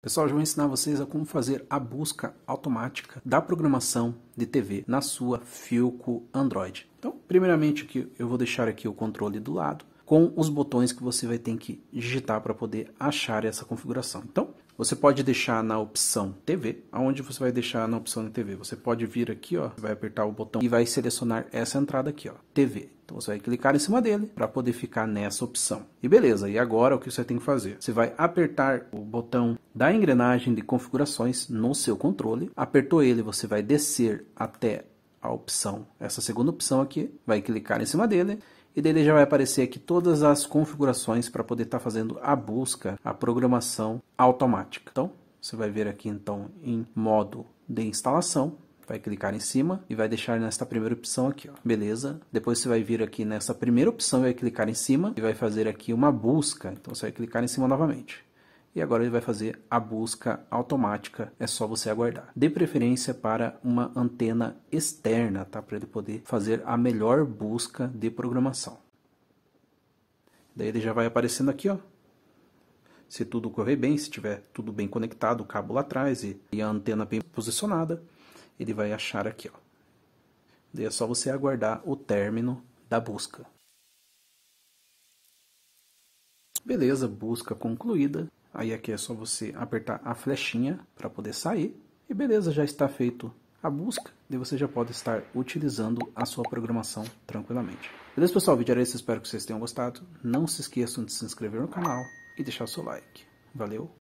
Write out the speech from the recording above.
Pessoal, eu vou ensinar vocês a como fazer a busca automática da programação de TV na sua Filco Android. Então, primeiramente aqui, eu vou deixar aqui o controle do lado com os botões que você vai ter que digitar para poder achar essa configuração. Então, você pode deixar na opção TV, aonde você vai deixar na opção de TV. Você pode vir aqui, ó, vai apertar o botão e vai selecionar essa entrada aqui, ó, TV. Então você vai clicar em cima dele para poder ficar nessa opção. E beleza, e agora o que você tem que fazer? Você vai apertar o botão da engrenagem de configurações no seu controle. Apertou ele, você vai descer até a opção, essa segunda opção aqui, vai clicar em cima dele e daí já vai aparecer aqui todas as configurações para poder estar tá fazendo a busca, a programação automática. Então, você vai ver aqui então em modo de instalação, vai clicar em cima e vai deixar nesta primeira opção aqui, ó. beleza? Depois você vai vir aqui nessa primeira opção e vai clicar em cima e vai fazer aqui uma busca. Então você vai clicar em cima novamente e agora ele vai fazer a busca automática, é só você aguardar. De preferência para uma antena externa, tá? Para ele poder fazer a melhor busca de programação. Daí ele já vai aparecendo aqui, ó. Se tudo correr bem, se tiver tudo bem conectado, o cabo lá atrás e, e a antena bem posicionada, ele vai achar aqui, ó. Daí é só você aguardar o término da busca. Beleza, busca concluída. Aí aqui é só você apertar a flechinha para poder sair. E beleza, já está feito a busca e você já pode estar utilizando a sua programação tranquilamente. Beleza, pessoal? O vídeo era esse, espero que vocês tenham gostado. Não se esqueçam de se inscrever no canal e deixar o seu like. Valeu!